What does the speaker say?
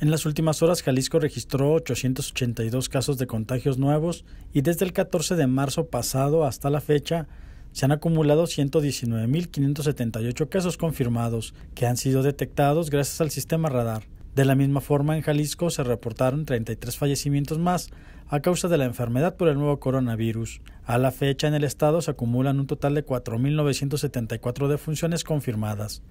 En las últimas horas, Jalisco registró 882 casos de contagios nuevos y desde el 14 de marzo pasado hasta la fecha se han acumulado 119.578 casos confirmados que han sido detectados gracias al sistema radar. De la misma forma, en Jalisco se reportaron 33 fallecimientos más a causa de la enfermedad por el nuevo coronavirus. A la fecha, en el estado se acumulan un total de 4.974 defunciones confirmadas.